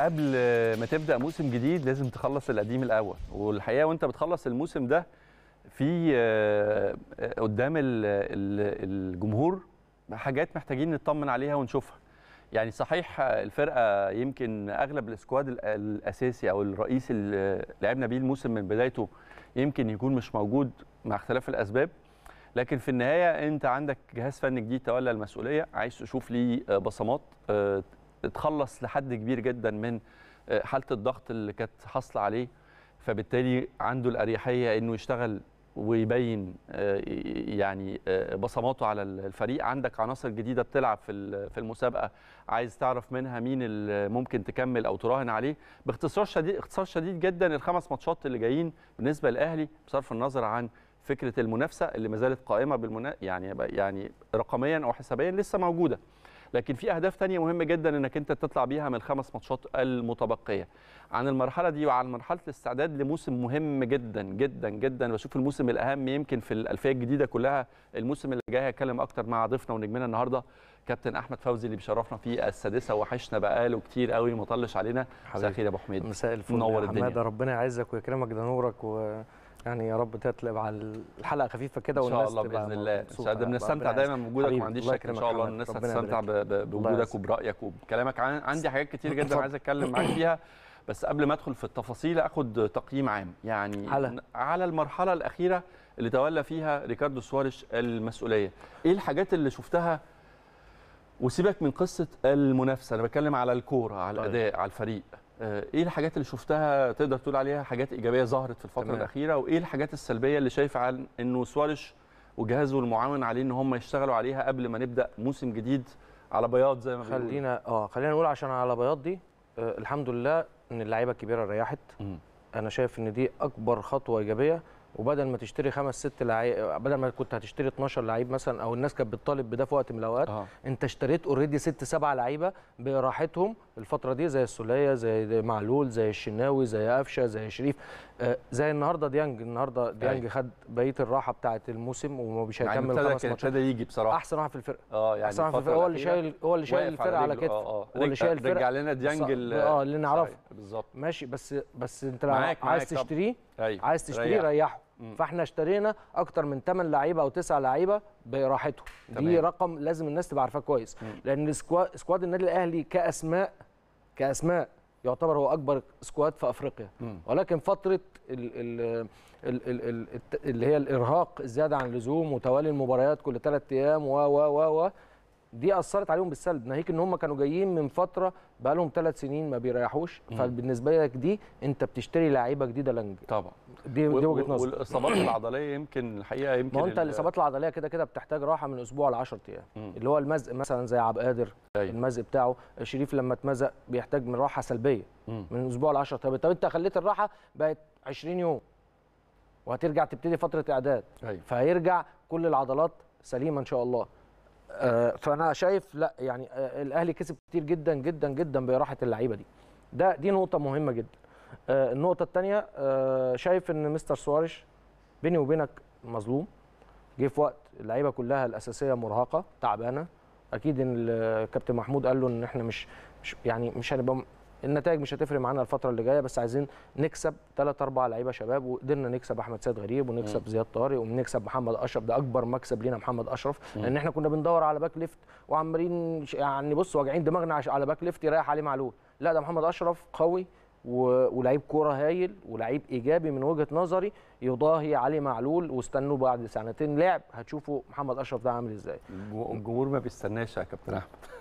قبل ما تبدا موسم جديد لازم تخلص القديم الاول والحقيقه وانت بتخلص الموسم ده في آه، قدام الجمهور حاجات محتاجين نطمن عليها ونشوفها يعني صحيح الفرقه يمكن اغلب السكواد الاساسي او الرئيس اللي لعبنا بيه الموسم من بدايته يمكن يكون مش موجود مع اختلاف الاسباب لكن في النهايه انت عندك جهاز فني جديد تولى المسؤوليه عايز تشوف ليه بصمات آه، اتخلص لحد كبير جدا من آه، حاله الضغط اللي كانت حاصله عليه فبالتالي عنده الاريحيه انه يشتغل ويبين آه، يعني آه، بصماته على الفريق عندك عناصر جديده بتلعب في في المسابقه عايز تعرف منها مين اللي ممكن تكمل او تراهن عليه باختصار شديد اختصار شديد جدا الخمس ماتشات اللي جايين بالنسبه للاهلي بصرف النظر عن فكره المنافسه اللي ما زالت قائمه بالمنا... يعني يعني رقميا او حسابيا لسه موجوده لكن في اهداف ثانيه مهمه جدا انك انت تطلع بيها من الخمس ماتشات المتبقيه عن المرحله دي وعن مرحله الاستعداد لموسم مهم جدا جدا جدا بشوف الموسم الاهم يمكن في الالفيه الجديده كلها الموسم اللي جاي هتكلم اكتر مع ضيفنا ونجمنا النهارده كابتن احمد فوزي اللي بيشرفنا في السادسه وحشنا بقاله كتير قوي مطلش علينا مساء الخير يا ابو حميد مساء الفل منور الدنيا ربنا يعزك ويكرمك ده نورك و... يعني يا رب تطلب على الحلقه خفيفه كده والناس يعني ان شاء الله باذن الله ده بنستمتع دايما بوجودك وما عنديش شك ان شاء الله الناس هتستمتع بوجودك وبرايك وبكلامك عندي حاجات كتير جدا عايز اتكلم معاك فيها بس قبل ما ادخل في التفاصيل اخد تقييم عام يعني على, على المرحله الاخيره اللي تولى فيها ريكاردو سواريش المسؤوليه ايه الحاجات اللي شفتها وسيبك من قصه المنافسه انا بتكلم على الكوره على طيب. الاداء على الفريق آه، ايه الحاجات اللي شفتها تقدر تقول عليها حاجات ايجابيه ظهرت في الفتره تمام. الاخيره وايه الحاجات السلبيه اللي شايف عن انه سواريش وجهازه المعاون عليه ان هم يشتغلوا عليها قبل ما نبدا موسم جديد على بياض زي ما بيقولوا خلينا اه خلينا نقول عشان على بياض دي آه الحمد لله ان اللعيبه الكبيره ريحت م. انا شايف ان دي اكبر خطوه ايجابيه وبدل ما تشتري خمس ست لعيب بدل ما كنت هتشتري 12 لعيب مثلا او الناس كانت بتطالب بده في وقت من الاوقات آه. انت اشتريت اوريدي ست سبع لعيبه براحتهم الفتره دي زي السوليه زي معلول زي الشناوي زي قفشه زي شريف آه زي النهارده ديانج النهارده أيوه. ديانج خد بقيه الراحه بتاعه الموسم ومش هيكمل يعني خمس ماتشات ابتدى يجي بصراحه احسن واحد في الفرقه اه يعني احسن في هو اللي شايل هو اللي شايل الفرقه على كتفه آه، آه، هو اللي شايل الفرقه رجع لنا ديانج اه اللي نعرفه بالظبط ماشي بس بس انت لو عايز تشتريه أيوة. عايز تشتريه ريح. ريحه مم. فاحنا اشترينا اكتر من 8 لعيبه او 9 لعيبه براحتهم دي رقم لازم الناس تبقى عارفاه كويس مم. لان سكواد النادي الاهلي كاسماء كاسماء يعتبر هو اكبر سكواد في افريقيا مم. ولكن فتره ال ال ال ال ال اللي هي الارهاق الزياده عن اللزوم وتوالي المباريات كل ثلاث ايام و و و دي اثرت عليهم بالسلب ناهيك ان هم كانوا جايين من فتره بقى لهم ثلاث سنين ما بيريحوش فبالنسبه لك دي انت بتشتري لعيبه جديده لانج طبعا دي, دي وجهه نظري والاصابات العضليه يمكن الحقيقه يمكن ما انت الاصابات العضليه كده كده بتحتاج راحه من اسبوع ل 10 ايام اللي هو المزق مثلا زي عبد القادر أيوه. المزق بتاعه شريف لما اتمزق بيحتاج من راحه سلبيه مم. من اسبوع ل 10 طب انت خليت الراحه بقت 20 يوم وهترجع تبتدي فتره اعداد أيوه. فهيرجع كل العضلات سليمه ان شاء الله آه، فانا شايف لا يعني آه، الاهلي كسب كتير جدا جدا جدا براحه اللعيبه دي ده دي نقطه مهمه جدا آه، النقطه الثانيه شايف ان مستر سواريش بيني وبينك مظلوم جه في وقت اللعيبه كلها الاساسيه مرهقه تعبانه اكيد ان الكابتن محمود قال له ان احنا مش, مش يعني مش هنبقى النتائج مش هتفرق معانا الفتره اللي جايه بس عايزين نكسب ثلاث اربع لعيبه شباب وقدرنا نكسب احمد سيد غريب ونكسب زياد طارق ونكسب محمد اشرف ده اكبر مكسب لينا محمد اشرف لان احنا كنا بندور على باك ليفت وعمالين يعني بص واجعين دماغنا على باك ليفت يريح عليه معلول لا ده محمد اشرف قوي ولعيب كوره هايل ولعيب ايجابي من وجهه نظري يضاهي علي معلول واستنوا بعد سنتين لعب هتشوفوا محمد اشرف ده عامل ازاي الجمهور ما بيستناش يا كابتن احمد